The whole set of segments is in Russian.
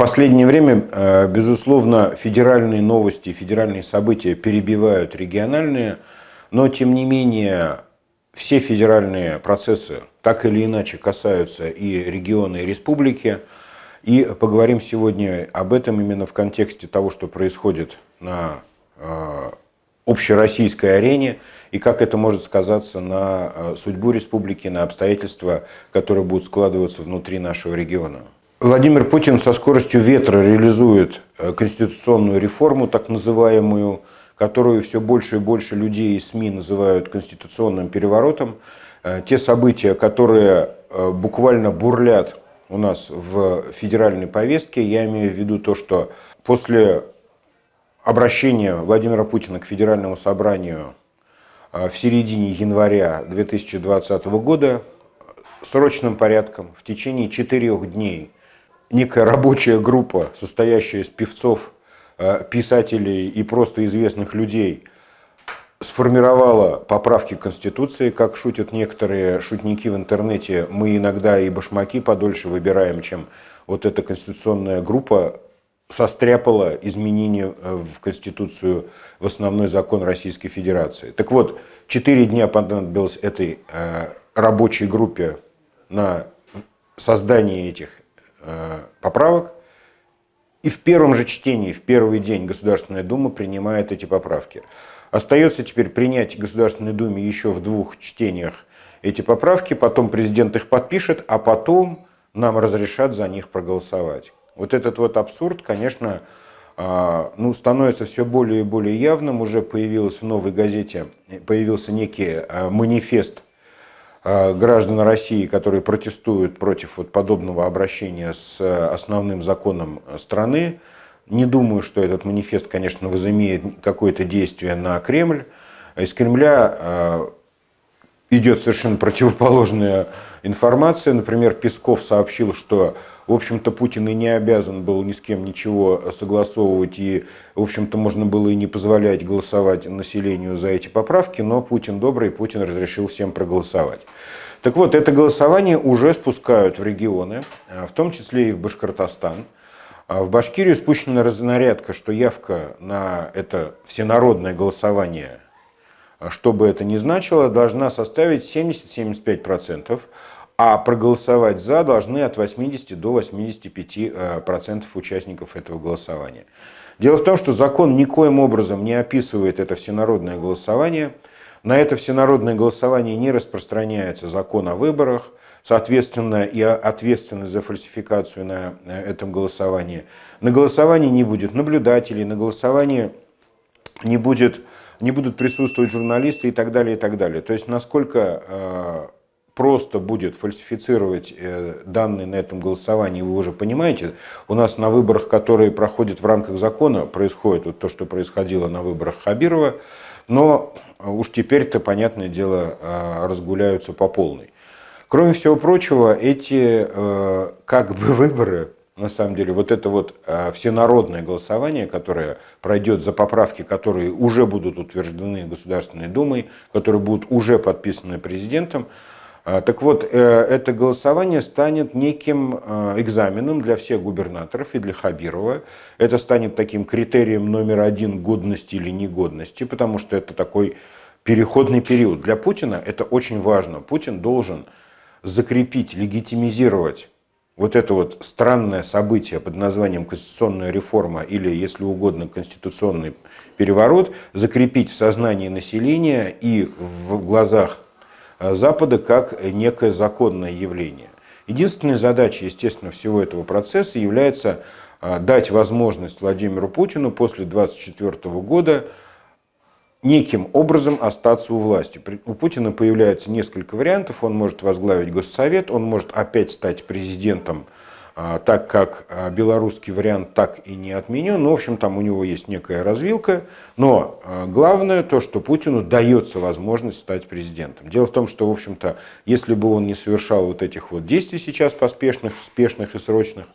последнее время, э, безусловно, федеральные новости, федеральные события перебивают региональные, но тем не менее все федеральные процессы так или иначе касаются и региона, и республики. И поговорим сегодня об этом именно в контексте того, что происходит на э, общероссийской арене и как это может сказаться на э, судьбу республики, на обстоятельства, которые будут складываться внутри нашего региона. Владимир Путин со скоростью ветра реализует э, конституционную реформу, так называемую, которую все больше и больше людей и СМИ называют конституционным переворотом. Э, те события, которые э, буквально бурлят у нас в федеральной повестке, я имею в виду то, что после обращения Владимира Путина к федеральному собранию в середине января 2020 года срочным порядком в течение четырех дней – некая рабочая группа, состоящая из певцов, э, писателей и просто известных людей, сформировала поправки Конституции, как шутят некоторые шутники в интернете. Мы иногда и башмаки подольше выбираем, чем вот эта конституционная группа состряпала изменения э, в Конституцию в основной закон Российской Федерации. Так вот, четыре дня понадобилось этой э, рабочей группе на создание этих Э, поправок. И в первом же чтении, в первый день Государственная Дума принимает эти поправки. Остается теперь принять Государственной Думе еще в двух чтениях эти поправки, потом президент их подпишет, а потом нам разрешат за них проголосовать. Вот этот вот абсурд, конечно, э, ну, становится все более и более явным. Уже появилась в новой газете, э, появился некий манифест Э, граждан России, которые протестуют против вот подобного обращения с э, основным законом страны. Не думаю, что этот манифест, конечно, возымеет какое-то действие на Кремль. Из Кремля э, идет совершенно противоположная информация. Например, Песков сообщил, что в общем-то, Путин и не обязан был ни с кем ничего согласовывать, и, в общем-то, можно было и не позволять голосовать населению за эти поправки, но Путин добрый, Путин разрешил всем проголосовать. Так вот, это голосование уже спускают в регионы, а, в том числе и в Башкортостан. А, в Башкирию спущена разнарядка, что явка на это всенародное голосование, а, что бы это ни значило, должна составить 70-75% а проголосовать за должны от 80 до 85 э, процентов участников этого голосования. Дело в том, что закон никоим образом не описывает это всенародное голосование. На это всенародное голосование не распространяется закон о выборах, соответственно, и ответственность за фальсификацию на э, этом голосовании. На голосовании не будет наблюдателей, на голосовании не, будет, не будут присутствовать журналисты и так далее, и так далее. То есть, насколько э, просто будет фальсифицировать э, данные на этом голосовании, вы уже понимаете, у нас на выборах, которые проходят в рамках закона, происходит вот то, что происходило на выборах Хабирова, но э, уж теперь-то, понятное дело, э, разгуляются по полной. Кроме всего прочего, эти как бы выборы, на самом деле, вот это вот всенародное голосование, которое пройдет за поправки, которые уже будут утверждены Государственной Думой, которые будут уже подписаны президентом, а, так вот, э, это голосование станет неким э, экзаменом для всех губернаторов и для Хабирова. Это станет таким критерием номер один годности или негодности, потому что это такой переходный период. Для Путина это очень важно. Путин должен закрепить, легитимизировать вот это вот странное событие под названием конституционная реформа или, если угодно, конституционный переворот, закрепить в сознании населения и в глазах Э, Запада как некое законное явление. Единственной задачей, естественно, всего этого процесса является э, дать возможность Владимиру Путину после 2024 года неким образом остаться у власти. У Путина появляется несколько вариантов. Он может возглавить Госсовет, он может опять стать президентом а, так как а, белорусский вариант так и не отменен. Ну, в общем, там у него есть некая развилка. Но а, главное то, что Путину дается возможность стать президентом. Дело в том, что, в общем-то, если бы он не совершал вот этих вот действий сейчас поспешных, спешных и срочных,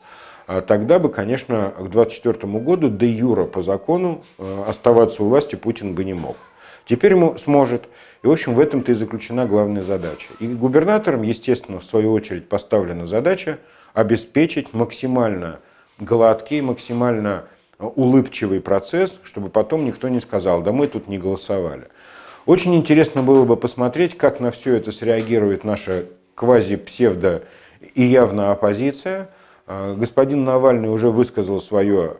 тогда бы, конечно, к 2024 году де юра по закону оставаться у власти Путин бы не мог. Теперь ему сможет. И, в общем, в этом-то и заключена главная задача. И губернаторам, естественно, в свою очередь поставлена задача обеспечить максимально гладкий, максимально э, улыбчивый процесс, чтобы потом никто не сказал, да мы тут не голосовали. Очень интересно было бы посмотреть, как на все это среагирует наша квази-псевдо и явно оппозиция. Э, господин Навальный уже высказал свое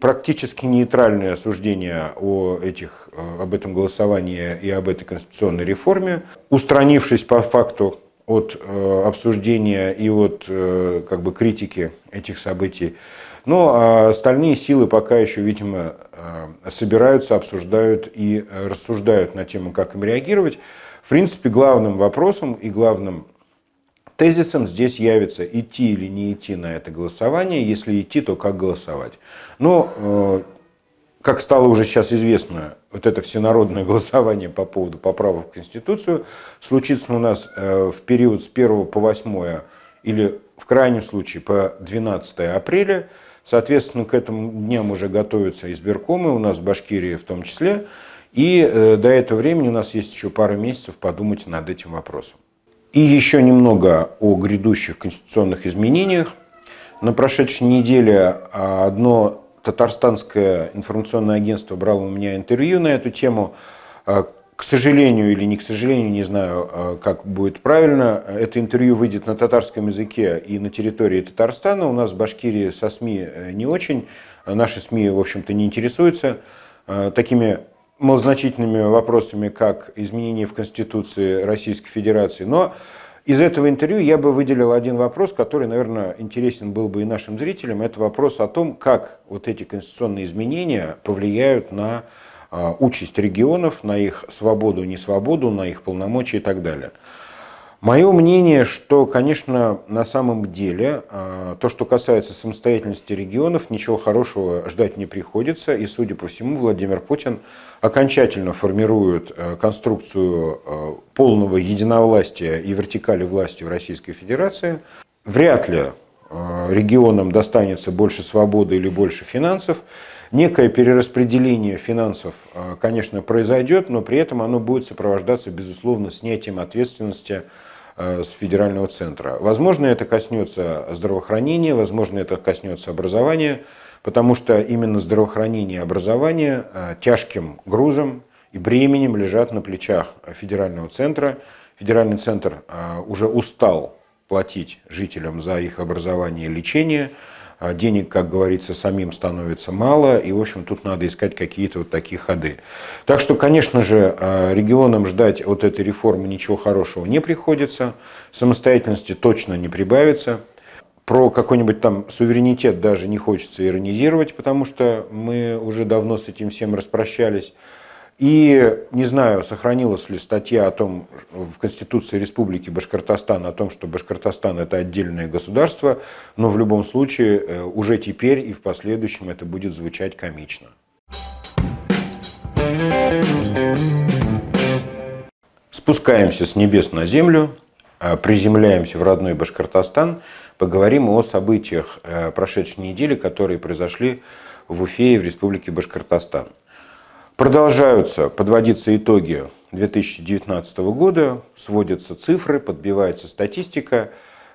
практически нейтральное суждение о этих, э, об этом голосовании и об этой конституционной реформе, устранившись по факту от э, обсуждения и от э, как бы, критики этих событий. Но ну, а остальные силы пока еще, видимо, э, собираются, обсуждают и рассуждают на тему, как им реагировать. В принципе, главным вопросом и главным тезисом здесь явится идти или не идти на это голосование. Если идти, то как голосовать. Но как стало уже сейчас известно, вот это всенародное голосование по поводу поправок в Конституцию случится у нас э, в период с 1 по 8 или в крайнем случае по 12 апреля. Соответственно, к этому дням уже готовятся избиркомы, у нас в Башкирии в том числе. И э, до этого времени у нас есть еще пару месяцев подумать над этим вопросом. И еще немного о грядущих конституционных изменениях. На прошедшей неделе а, одно татарстанское информационное агентство брало у меня интервью на эту тему. Э, к сожалению или не к сожалению, не знаю, э, как будет правильно, это интервью выйдет на татарском языке и на территории Татарстана. У нас в Башкирии со СМИ э, не очень, а наши СМИ, в общем-то, не интересуются такими малозначительными вопросами, как изменения в Конституции Российской Федерации. Но из этого интервью я бы выделил один вопрос, который, наверное, интересен был бы и нашим зрителям. Это вопрос о том, как вот эти конституционные изменения повлияют на а, участь регионов, на их свободу, несвободу, на их полномочия и так далее. Мое мнение, что, конечно, на самом деле, а, то, что касается самостоятельности регионов, ничего хорошего ждать не приходится. И, судя по всему, Владимир Путин окончательно формирует а, конструкцию а, полного единовластия и вертикали власти в Российской Федерации. Вряд ли регионам достанется больше свободы или больше финансов. Некое перераспределение финансов, конечно, произойдет, но при этом оно будет сопровождаться, безусловно, снятием ответственности Э, с федерального центра. Возможно, это коснется здравоохранения, возможно, это коснется образования, потому что именно здравоохранение и образование э, тяжким грузом и бременем лежат на плечах федерального центра. Федеральный центр э, уже устал платить жителям за их образование и лечение – а, денег, как говорится, самим становится мало, и, в общем, тут надо искать какие-то вот такие ходы. Так что, конечно же, а, регионам ждать от этой реформы ничего хорошего не приходится, самостоятельности точно не прибавится. Про какой-нибудь там суверенитет даже не хочется иронизировать, потому что мы уже давно с этим всем распрощались. И не знаю, сохранилась ли статья о том в Конституции Республики Башкортостан о том, что Башкортостан это отдельное государство, но в любом случае э, уже теперь и в последующем это будет звучать комично. Спускаемся с небес на землю, а, приземляемся в родной Башкортостан, поговорим о событиях э, прошедшей недели, которые произошли в Уфе и в Республике Башкортостан. Продолжаются подводиться итоги 2019 года, сводятся цифры, подбивается статистика.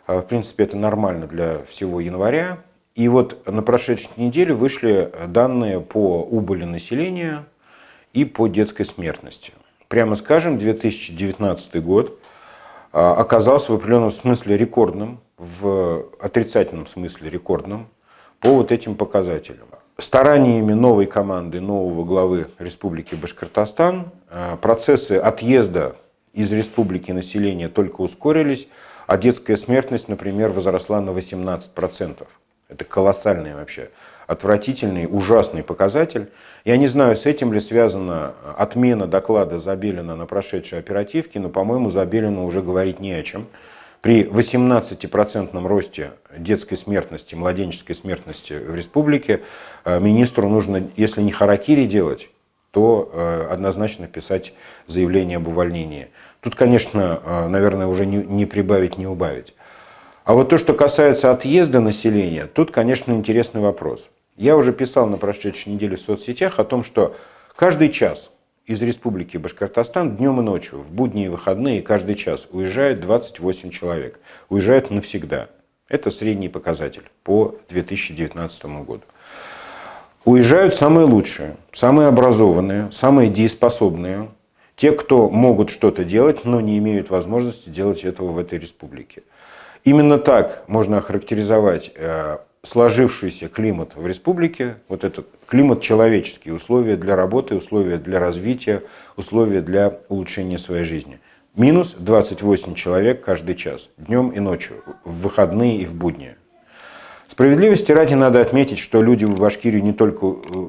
А, в принципе, это нормально для всего января. И вот на прошедшей неделе вышли данные по убыли населения и по детской смертности. Прямо скажем, 2019 год а, оказался в определенном смысле рекордным, в отрицательном смысле рекордным по вот этим показателям стараниями новой команды, нового главы Республики Башкортостан э, процессы отъезда из республики населения только ускорились, а детская смертность, например, возросла на 18%. Это колоссальный вообще, отвратительный, ужасный показатель. Я не знаю, с этим ли связана э, отмена доклада Забелина на прошедшей оперативке, но, по-моему, Забелину уже говорить не о чем. При 18% росте детской смертности, младенческой смертности в республике э, министру нужно, если не харакири делать, то э, однозначно писать заявление об увольнении. Тут, конечно, э, наверное, уже не, прибавить, не убавить. А вот то, что касается отъезда населения, тут, конечно, интересный вопрос. Я уже писал на прошедшей неделе в соцсетях о том, что каждый час из Республики Башкортостан днем и ночью, в будние и выходные, каждый час уезжает 28 человек. Уезжают навсегда. Это средний показатель по 2019 году. Уезжают самые лучшие, самые образованные, самые дееспособные, те, кто могут что-то делать, но не имеют возможности делать этого в этой республике. Именно так можно охарактеризовать э, сложившийся климат в республике, вот этот климат человеческий, условия для работы, условия для развития, условия для улучшения своей жизни. Минус 28 человек каждый час, днем и ночью, в выходные и в будни. Справедливости ради надо отметить, что люди в Башкирию не только, э,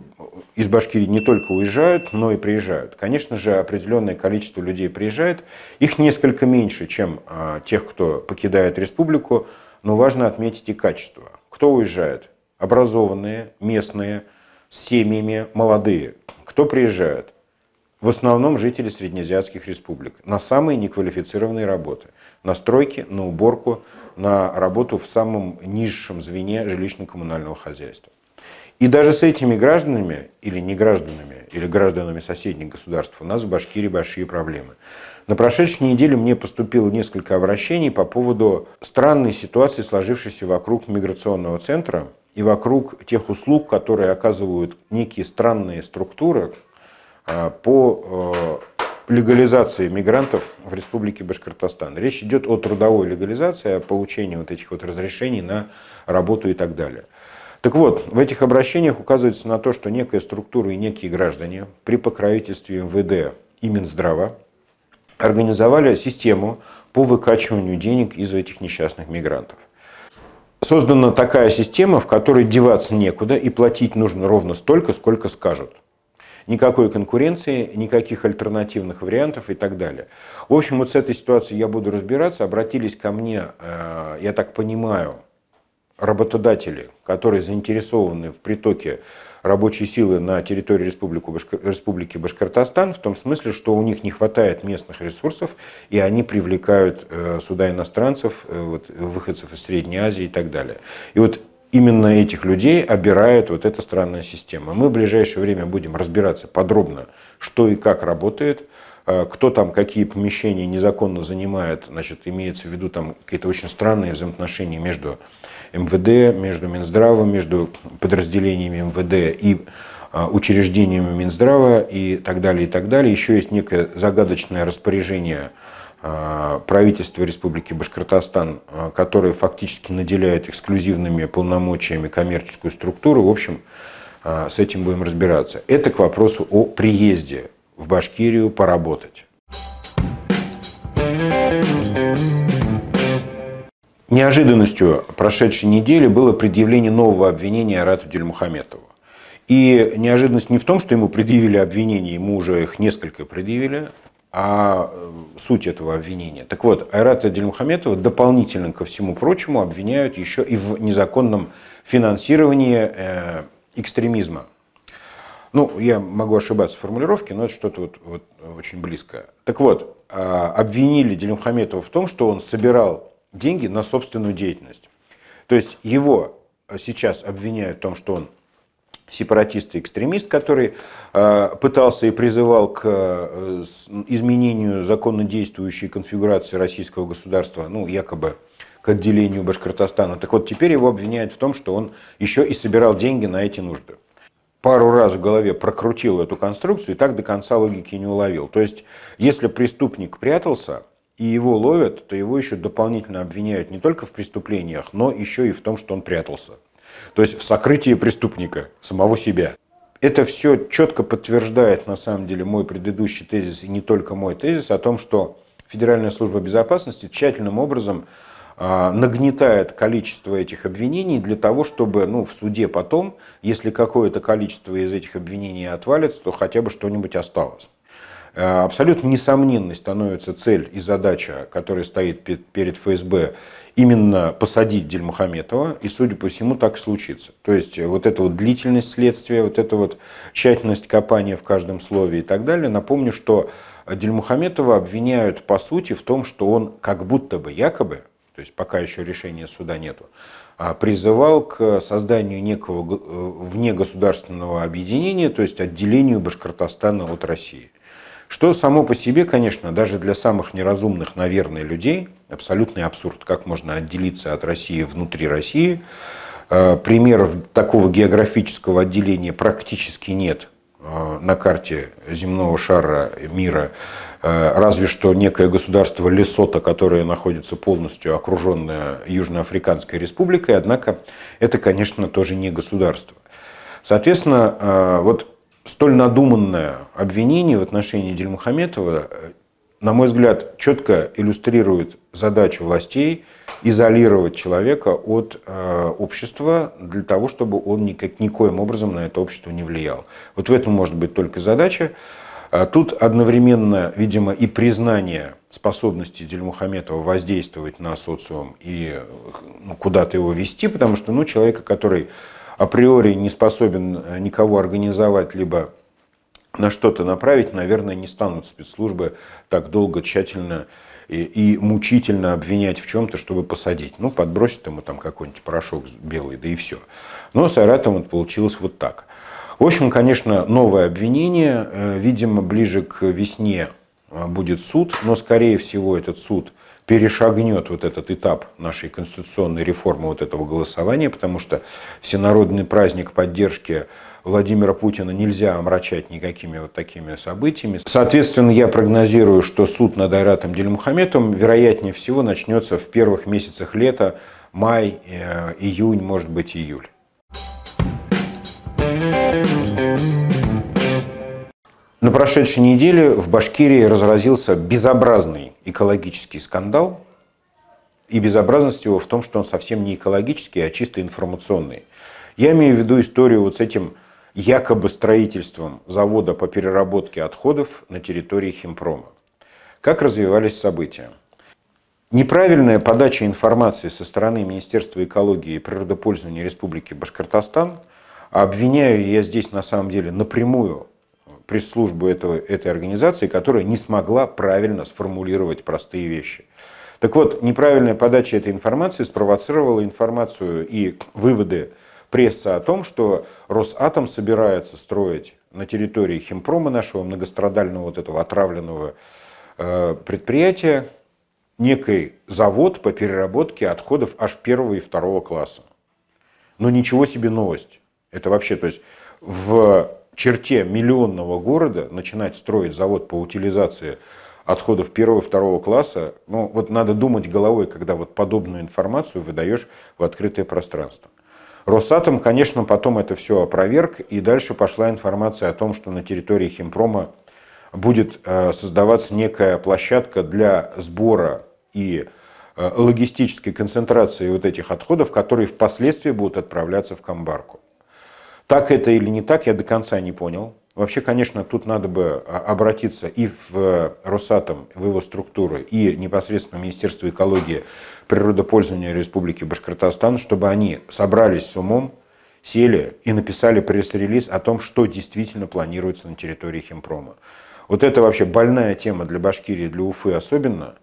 из Башкирии не только уезжают, но и приезжают. Конечно же, определенное количество людей приезжает. Их несколько меньше, чем а, тех, кто покидает республику, но важно отметить и качество. Кто уезжает? Образованные, местные, с семьями, молодые. Кто приезжает? В основном жители среднеазиатских республик на самые неквалифицированные работы. На стройки, на уборку, на работу в самом низшем звене жилищно-коммунального хозяйства. И даже с этими гражданами, или не гражданами, или гражданами соседних государств, у нас в Башкирии большие проблемы. На прошедшей неделе мне поступило несколько обращений по поводу странной ситуации, сложившейся вокруг миграционного центра и вокруг тех услуг, которые оказывают некие странные структуры а, по э, легализации мигрантов в Республике Башкортостан. Речь идет о трудовой легализации, о получении вот этих вот разрешений на работу и так далее. Так вот, в этих обращениях указывается на то, что некая структура и некие граждане при покровительстве МВД и Минздрава организовали систему по выкачиванию денег из этих несчастных мигрантов. Создана такая система, в которой деваться некуда и платить нужно ровно столько, сколько скажут. Никакой конкуренции, никаких альтернативных вариантов и так далее. В общем, вот с этой ситуацией я буду разбираться. Обратились ко мне, э, я так понимаю, работодатели, которые заинтересованы в притоке рабочей силы на территории Республику Башкор... Республики Башкортостан в том смысле, что у них не хватает местных ресурсов, и они привлекают э, сюда иностранцев, э, вот, выходцев из Средней Азии и так далее. И вот именно этих людей обирает вот эта странная система. Мы в ближайшее время будем разбираться подробно, что и как работает, э, кто там какие помещения незаконно занимает, значит, имеется в виду там какие-то очень странные взаимоотношения между МВД, между Минздравом, между подразделениями МВД и а, учреждениями Минздрава и так далее, и так далее. Еще есть некое загадочное распоряжение а, правительства Республики Башкортостан, а, которое фактически наделяет эксклюзивными полномочиями коммерческую структуру. В общем, с этим будем разбираться. Это к вопросу о приезде в Башкирию поработать. Неожиданностью прошедшей недели было предъявление нового обвинения Арату Дельмухаметову. И неожиданность не в том, что ему предъявили обвинения, ему уже их несколько предъявили, а э, суть этого обвинения. Так вот, Айрата Дельмухаметова дополнительно ко всему прочему обвиняют еще и в незаконном финансировании э, экстремизма. Ну, я могу ошибаться в формулировке, но это что-то вот, вот очень близкое. Так вот, а, обвинили Делимхаметова в том, что он собирал деньги на собственную деятельность. То есть его э, сейчас обвиняют в том, что он сепаратист и экстремист, который э, пытался и призывал к э, изменению законно действующей конфигурации российского государства, ну, якобы к отделению Башкортостана. Так вот, теперь его обвиняют в том, что он еще и собирал деньги на эти нужды. Пару раз в голове прокрутил эту конструкцию и так до конца логики не уловил. То есть, если преступник прятался, и его ловят, то его еще дополнительно обвиняют не только в преступлениях, но еще и в том, что он прятался. То есть в сокрытии преступника, самого себя. Это все четко подтверждает, на самом деле, мой предыдущий тезис, и не только мой тезис, о том, что Федеральная служба безопасности тщательным образом а, нагнетает количество этих обвинений для того, чтобы ну, в суде потом, если какое-то количество из этих обвинений отвалится, то хотя бы что-нибудь осталось. Э, абсолютно несомненной становится цель и задача, которая стоит перед ФСБ, именно посадить Дельмухаметова, и, судя по всему, так и случится. То есть э, вот эта вот длительность следствия, вот эта вот тщательность копания в каждом слове и так далее. Напомню, что Дельмухаметова обвиняют по сути в том, что он как будто бы якобы, то есть пока еще решения суда нету, а, призывал к созданию некого э, внегосударственного объединения, то есть отделению Башкортостана от России. Что само по себе, конечно, даже для самых неразумных, наверное, людей, абсолютный абсурд, как можно отделиться от России внутри России. Э, примеров такого географического отделения практически нет э, на карте земного шара мира, э, разве что некое государство Лесото, которое находится полностью окруженное Южноафриканской республикой, однако это, конечно, тоже не государство. Соответственно, вот столь надуманное обвинение в отношении Дельмухаметова, э, на мой взгляд, четко иллюстрирует задачу властей изолировать человека от э, общества для того, чтобы он никак, никоим образом на это общество не влиял. Вот в этом может быть только задача. А тут одновременно, видимо, и признание способности Дельмухаметова воздействовать на социум и э, ну, куда-то его вести, потому что ну, человека, который априори не способен э, никого организовать, либо на что-то направить, наверное, не станут спецслужбы так долго, тщательно и, и мучительно обвинять в чем-то, чтобы посадить. Ну, подбросит ему там какой-нибудь порошок белый, да и все. Но с Айратом это получилось вот так. В общем, конечно, новое обвинение. Э, видимо, ближе к весне э, будет суд, но, скорее всего, этот суд перешагнет вот этот этап нашей конституционной реформы, вот этого голосования, потому что всенародный праздник поддержки Владимира Путина нельзя омрачать никакими вот такими событиями. Соответственно, я прогнозирую, что суд над Айратом Дельмухаметом, вероятнее всего, начнется в первых месяцах лета, май, э, июнь, может быть, июль. На прошедшей неделе в Башкирии разразился безобразный экологический скандал. И безобразность его в том, что он совсем не экологический, а чисто информационный. Я имею в виду историю вот с этим якобы строительством завода по переработке отходов на территории Химпрома. Как развивались события? Неправильная подача информации со стороны Министерства экологии и природопользования Республики Башкортостан, обвиняю я здесь на самом деле напрямую пресс-службу этого, этой организации, которая не смогла правильно сформулировать простые вещи. Так вот, неправильная подача этой информации спровоцировала информацию и выводы пресса о том, что Росатом собирается строить на территории Химпрома, нашего многострадального вот этого отравленного э, предприятия, некий завод по переработке отходов аж первого и второго класса. Но ничего себе новость. Это вообще, то есть в черте миллионного города начинать строить завод по утилизации отходов первого, второго класса, ну вот надо думать головой, когда вот подобную информацию выдаешь в открытое пространство. Росатом, конечно, потом это все опроверг, и дальше пошла информация о том, что на территории Химпрома будет э, создаваться некая площадка для сбора и э, логистической концентрации вот этих отходов, которые впоследствии будут отправляться в Камбарку. Так это или не так, я до конца не понял. Вообще, конечно, тут надо бы а, обратиться и в э, Росатом, в его структуры, и непосредственно Министерство экологии, природопользования Республики Башкортостан, чтобы они собрались с умом, сели и написали пресс-релиз о том, что действительно планируется на территории Химпрома. Вот это вообще больная тема для Башкирии, для Уфы особенно.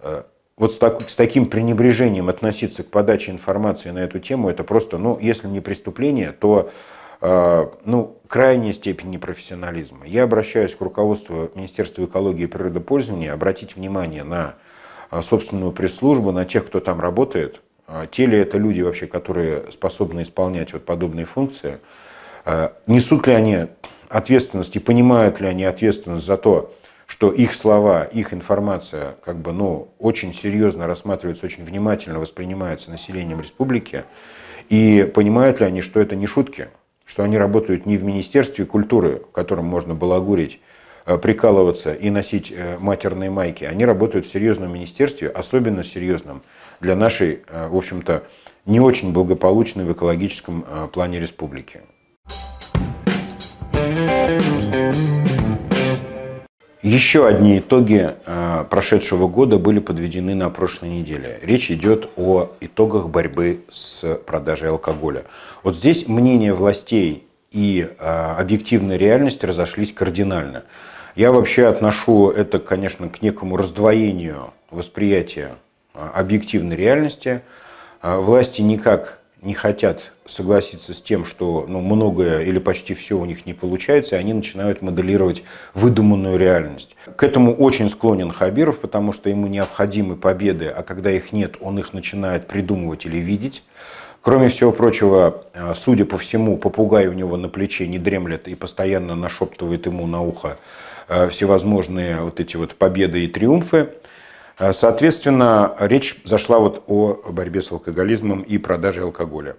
Э, вот с, так, с таким пренебрежением относиться к подаче информации на эту тему, это просто, ну, если не преступление, то Э, ну, крайней степени профессионализма. Я обращаюсь к руководству Министерства экологии и природопользования обратить внимание на э, собственную пресс-службу, на тех, кто там работает. Э, те ли это люди вообще, которые способны исполнять вот подобные функции? Несут ли они ответственность и понимают ли они ответственность за то, что их слова, их информация как бы, ну, очень серьезно рассматривается, очень внимательно воспринимается населением республики, и понимают ли они, что это не шутки, что они работают не в Министерстве культуры, которым котором можно балагурить, э, прикалываться и носить э, матерные майки. Они работают в серьезном министерстве, особенно серьезном для нашей, э, в общем-то, не очень благополучной в экологическом плане республики. Thank you. Еще одни итоги э, прошедшего года были подведены на прошлой неделе. Речь идет о итогах борьбы с продажей алкоголя. Вот здесь мнение властей и э, объективная реальность разошлись кардинально. Я вообще отношу это, конечно, к некому раздвоению восприятия э, объективной реальности. Власти никак не хотят согласиться с тем, что ну, многое или почти все у них не получается, и они начинают моделировать выдуманную реальность. К этому очень склонен Хабиров, потому что ему необходимы победы, а когда их нет, он их начинает придумывать или видеть. Кроме всего прочего, э, судя по всему, попугай у него на плече не дремлет и постоянно нашептывает ему на ухо э, всевозможные вот эти вот победы и триумфы. Э, соответственно, речь зашла вот о борьбе с алкоголизмом и продаже алкоголя.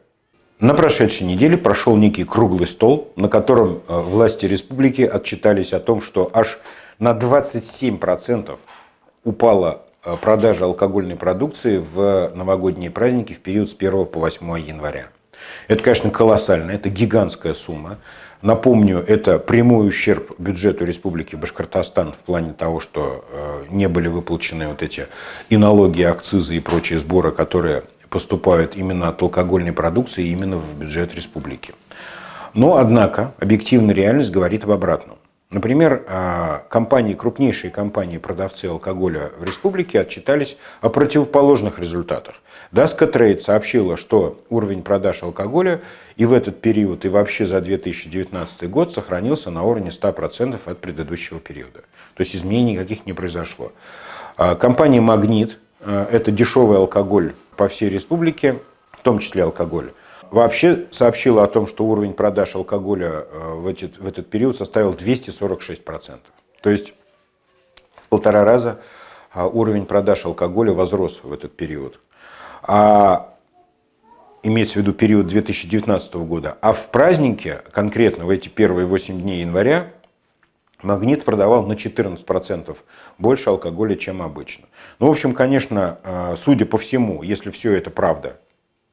На прошедшей неделе прошел некий круглый стол, на котором э, власти республики отчитались о том, что аж на 27% упала э, продажа алкогольной продукции в новогодние праздники в период с 1 по 8 января. Это, конечно, колоссально, это гигантская сумма. Напомню, это прямой ущерб бюджету Республики Башкортостан в плане того, что э, не были выплачены вот эти и налоги, акцизы и прочие сборы, которые поступают именно от алкогольной продукции именно в бюджет республики. Но, однако, объективная реальность говорит об обратном. Например, а, компании, крупнейшие компании-продавцы алкоголя в республике отчитались о противоположных результатах. Daska Trade сообщила, что уровень продаж алкоголя и в этот период, и вообще за 2019 год сохранился на уровне 100% от предыдущего периода. То есть изменений никаких не произошло. А, компания «Магнит» а, – это дешевый алкоголь по всей республике, в том числе алкоголь. Вообще сообщила о том, что уровень продаж алкоголя э, в этот, в этот период составил 246%. То есть в полтора раза а, уровень продаж алкоголя возрос в этот период. А имеется в виду период 2019 года, а в празднике, конкретно в эти первые 8 дней января, «Магнит» продавал на 14% больше алкоголя, чем обычно. Ну, в общем, конечно, а, судя по всему, если все это правда,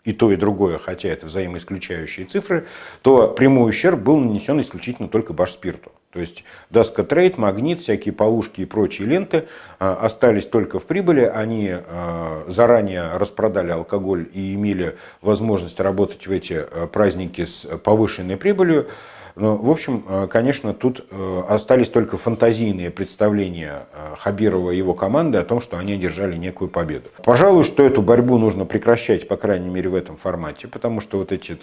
и то, и другое, хотя это взаимоисключающие цифры, то прямой ущерб был нанесен исключительно только Башспирту. То есть доска Трейд, Магнит, всякие полушки и прочие ленты а, остались только в прибыли. Они а, заранее распродали алкоголь и имели возможность работать в эти праздники с повышенной прибылью. Но, ну, в общем, э, конечно, тут э, остались только фантазийные представления э, Хабирова и его команды о том, что они одержали некую победу. Пожалуй, что эту борьбу нужно прекращать, по крайней мере, в этом формате, потому что вот эти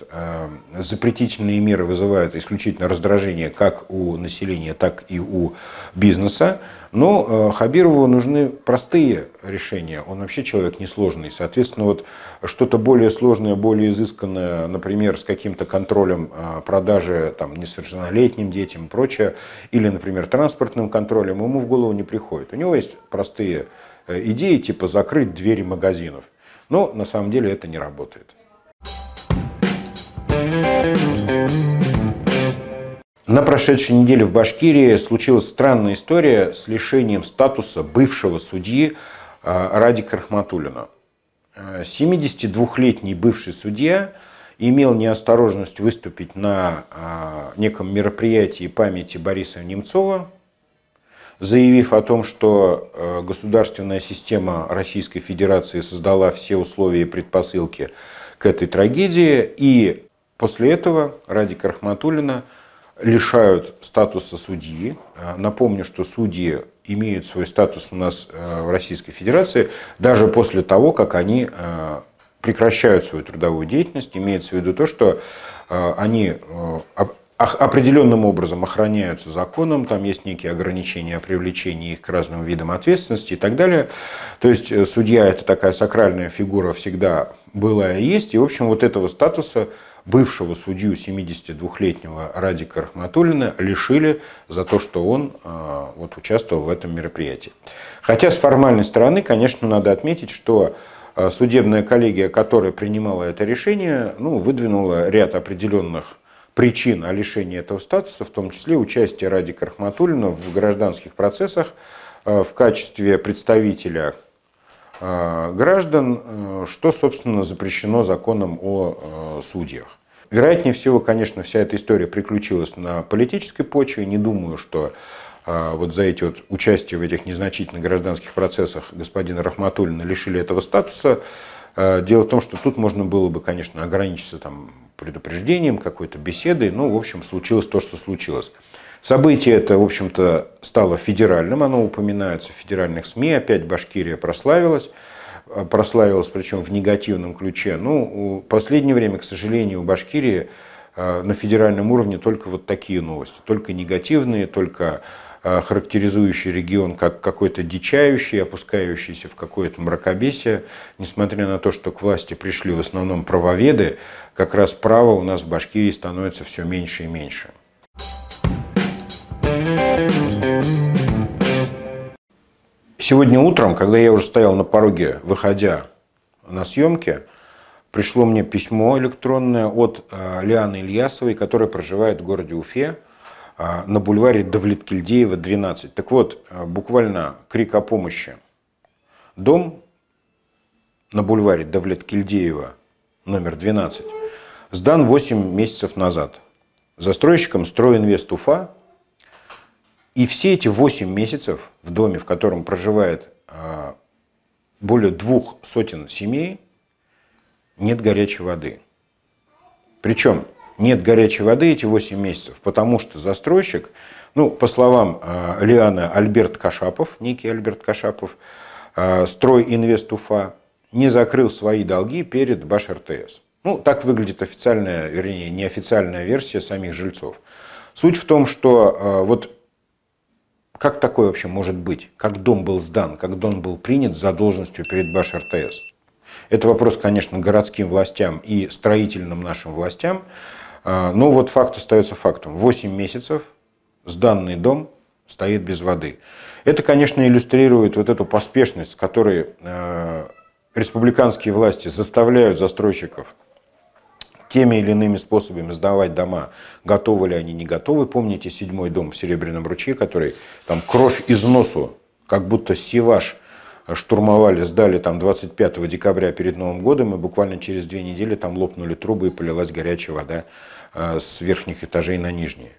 запретительные меры вызывают исключительно раздражение как у населения, так и у бизнеса. Но э, Хабирову нужны простые решения. Он вообще человек несложный. Соответственно, вот что-то более сложное, более изысканное, например, с каким-то контролем э, продажи там, несовершеннолетним детям и прочее, или, например, транспортным контролем, ему в голову не приходит. У него есть простые э, идеи, типа закрыть двери магазинов. Но на самом деле это не работает. Thank you. На прошедшей неделе в Башкирии случилась странная история с лишением статуса бывшего судьи э, Радика Рахматуллина. 72-летний э, бывший судья имел неосторожность выступить на э, неком мероприятии памяти Бориса Немцова, заявив о том, что государственная система Российской Федерации создала все условия и предпосылки к этой трагедии, и после этого Радик Рахматуллина – лишают статуса судьи. Э, напомню, что судьи имеют свой статус у нас э, в Российской Федерации даже после того, как они э, прекращают свою трудовую деятельность. Имеется в виду то, что они определенным образом охраняются законом, там есть некие ограничения о привлечении их к разным видам ответственности и так далее. То есть судья это такая сакральная фигура всегда была и есть, и в общем вот этого статуса бывшего судью 72-летнего Радика Рахматуллина лишили за то, что он э, вот, участвовал в этом мероприятии. Хотя с формальной стороны, конечно, надо отметить, что э, судебная коллегия, которая принимала это решение, ну, выдвинула ряд определенных причин о лишении этого статуса, в том числе участие Радика Рахматуллина в гражданских процессах э, в качестве представителя граждан, что, собственно, запрещено законом о судьях. Вероятнее всего, конечно, вся эта история приключилась на политической почве. Не думаю, что а, вот за эти вот участие в этих незначительных гражданских процессах господина Рахматуллина лишили этого статуса. А, дело в том, что тут можно было бы, конечно, ограничиться там предупреждением, какой-то беседой. Ну, в общем, случилось то, что случилось. Событие это, в общем-то, стало федеральным, оно упоминается в федеральных СМИ, опять Башкирия прославилась. Э, прославилась, причем в негативном ключе. Ну, в последнее время, к сожалению, у Башкирии э, на федеральном уровне только вот такие новости, только негативные, только э, характеризующий регион как какой-то дичающий, опускающийся в какое-то мракобесие, несмотря на то, что к власти пришли в основном правоведы, как раз право у нас в Башкирии становится все меньше и меньше. Сегодня утром, когда я уже стоял на пороге, выходя на съемки, пришло мне письмо электронное от э, Лианы Ильясовой, которая проживает в городе Уфе э, на бульваре Давлеткильдеева, 12. Так вот, э, буквально крик о помощи. Дом на бульваре Давлеткильдеева, номер 12, сдан 8 месяцев назад. Застройщиком «Стройинвест Уфа» И все эти 8 месяцев в доме, в котором проживает а, более двух сотен семей, нет горячей воды. Причем нет горячей воды эти 8 месяцев, потому что застройщик, ну, по словам а, Лиана Альберт Кашапов, некий Альберт Кашапов, а, строй инвест Уфа, не закрыл свои долги перед Баш РТС. Ну, так выглядит официальная, вернее, неофициальная версия самих жильцов. Суть в том, что вот как такое вообще может быть? Как дом был сдан, как дом был принят за должностью перед Баш РТС? Это вопрос, конечно, городским властям и строительным нашим властям. А, но вот факт остается фактом. 8 месяцев сданный дом стоит без воды. Это, конечно, иллюстрирует вот эту поспешность, с которой а, республиканские власти заставляют застройщиков теми или иными способами сдавать дома, готовы ли они, не готовы. Помните седьмой дом в Серебряном ручье, который там кровь из носу, как будто Сиваш э, штурмовали, сдали там 25 декабря перед Новым годом, и буквально через две недели там лопнули трубы и полилась горячая вода э, с верхних этажей на нижние.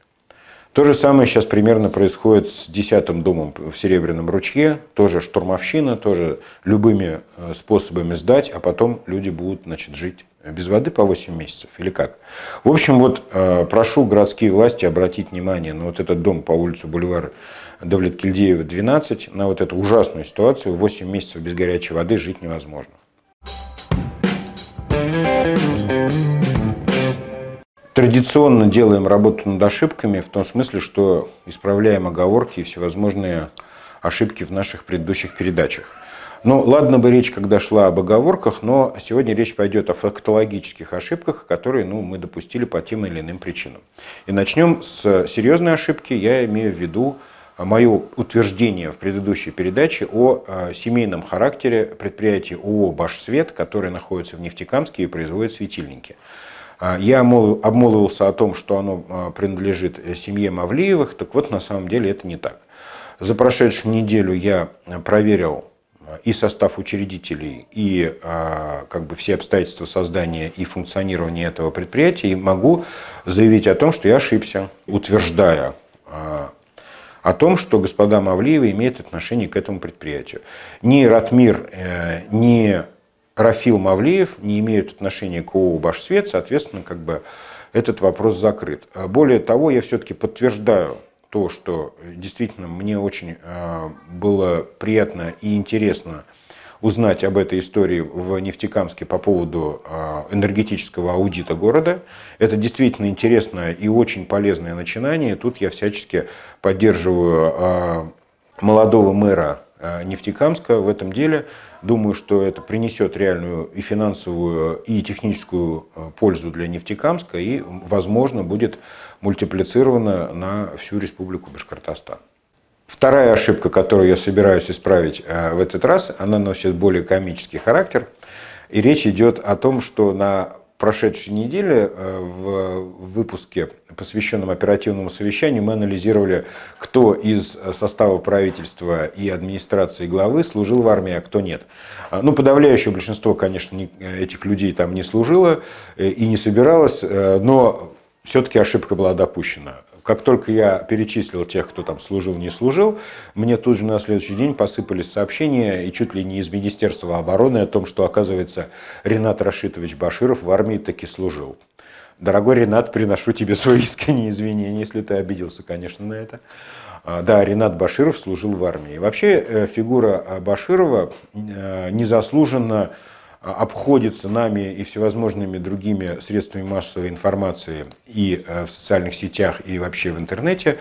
То же самое сейчас примерно происходит с десятым домом в Серебряном ручье, тоже штурмовщина, тоже любыми э, способами сдать, а потом люди будут значит, жить без воды по 8 месяцев или как? В общем, вот э, прошу городские власти обратить внимание на вот этот дом по улице Бульвара Давлеткильдеева, 12, на вот эту ужасную ситуацию, 8 месяцев без горячей воды жить невозможно. традиционно делаем работу над ошибками в том смысле, что исправляем оговорки и всевозможные ошибки в наших предыдущих передачах. Ну, ладно бы речь, когда шла об оговорках, но сегодня речь пойдет о фактологических ошибках, которые ну, мы допустили по тем или иным причинам. И начнем с серьезной ошибки. Я имею в виду мое утверждение в предыдущей передаче о э, семейном характере предприятия ООО «Башсвет», которое находится в Нефтекамске и производит светильники. А, я обмолвился о том, что оно а, принадлежит э, семье Мавлиевых, так вот на самом деле это не так. За прошедшую неделю я э, проверил а, и состав учредителей, и как бы все обстоятельства создания и функционирования этого предприятия, и могу заявить о том, что я ошибся, утверждая о том, что господа Мавлиева имеет отношение к этому предприятию. Ни Ратмир, э, ни Рафил Мавлиев не имеют отношения к ООО «Башсвет», соответственно, как бы этот вопрос закрыт. А более того, я все-таки подтверждаю то, что действительно мне очень а, было приятно и интересно узнать об этой истории в Нефтекамске по поводу а, энергетического аудита города. Это действительно интересное и очень полезное начинание. Тут я всячески поддерживаю молодого мэра Нефтекамска в этом деле – Думаю, что это принесет реальную и финансовую, и техническую э, пользу для Нефтекамска и, возможно, будет мультиплицировано на всю республику Башкортостан. Вторая ошибка, которую я собираюсь исправить э, в этот раз, она носит более комический характер. И речь идет о том, что на прошедшей неделе э, в выпуске, посвященном оперативному совещанию, мы анализировали, кто из э, состава правительства и администрации главы служил в армии, а кто нет. А, ну, подавляющее большинство, конечно, э, этих людей там не служило и не собиралось, но все-таки ошибка была допущена. Как только я перечислил тех, кто там служил, не служил, мне тут же на следующий день посыпались сообщения, и чуть ли не из Министерства обороны, о том, что, оказывается, Ренат Рашитович Баширов в армии таки служил. Дорогой Ренат, приношу тебе свои искренние извинения, если ты обиделся, конечно, на это. А, да, Ренат Баширов служил в армии. Вообще э, фигура а, Баширова э, незаслуженно а, обходится нами и всевозможными другими средствами массовой информации и э, в социальных сетях, и вообще в интернете.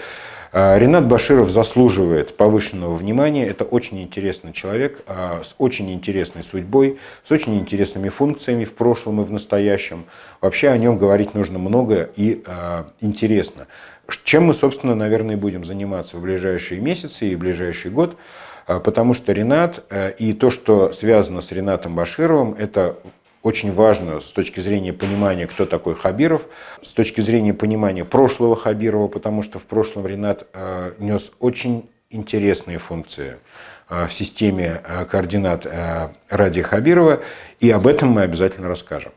А, Ренат Баширов заслуживает повышенного внимания. Это очень интересный человек а, с очень интересной судьбой, с очень интересными функциями в прошлом и в настоящем. Вообще о нем говорить нужно много и интересно. Чем мы, собственно, наверное, будем заниматься в ближайшие месяцы и в ближайший год. А, потому что Ренат э, и то, что связано с Ренатом Башировым, это очень важно с точки зрения понимания, кто такой Хабиров, с точки зрения понимания прошлого Хабирова, потому что в прошлом Ренат э, нес очень интересные функции э, в системе координат ради Хабирова, и об этом мы обязательно расскажем.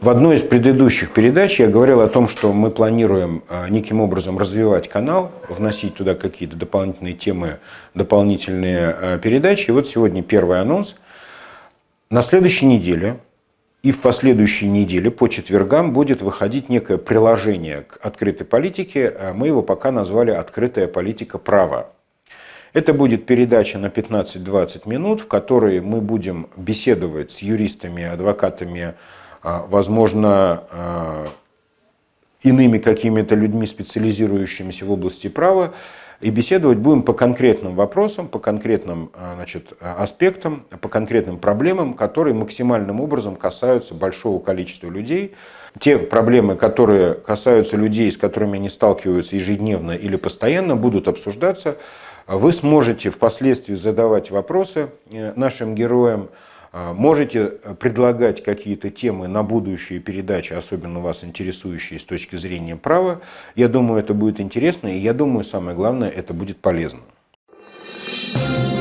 В одной из предыдущих передач я говорил о том, что мы планируем а, неким образом развивать канал, вносить туда какие-то дополнительные темы, дополнительные а, передачи. И вот сегодня первый анонс. На следующей неделе и в последующей неделе по четвергам будет выходить некое приложение к открытой политике. А, мы его пока назвали «Открытая политика права». Это будет передача на 15-20 минут, в которой мы будем беседовать с юристами, адвокатами, адвокатами а, возможно, а, иными какими-то людьми, специализирующимися в области права, и беседовать будем по конкретным вопросам, по конкретным а, значит, аспектам, по конкретным проблемам, которые максимальным образом касаются большого количества людей. Те проблемы, которые касаются людей, с которыми они сталкиваются ежедневно или постоянно, будут обсуждаться. Вы сможете впоследствии задавать вопросы э, нашим героям, а, можете э, предлагать какие-то темы на будущие передачи, особенно вас интересующие с точки зрения права. Я думаю, это будет интересно, и я думаю, самое главное, это будет полезно. Thank you